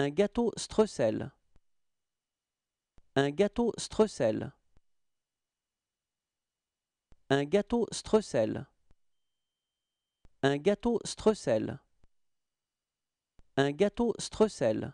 Un gâteau Streussel. Un gâteau Streussel. Un gâteau Streussel. Un gâteau Streussel. Un gâteau Streussel.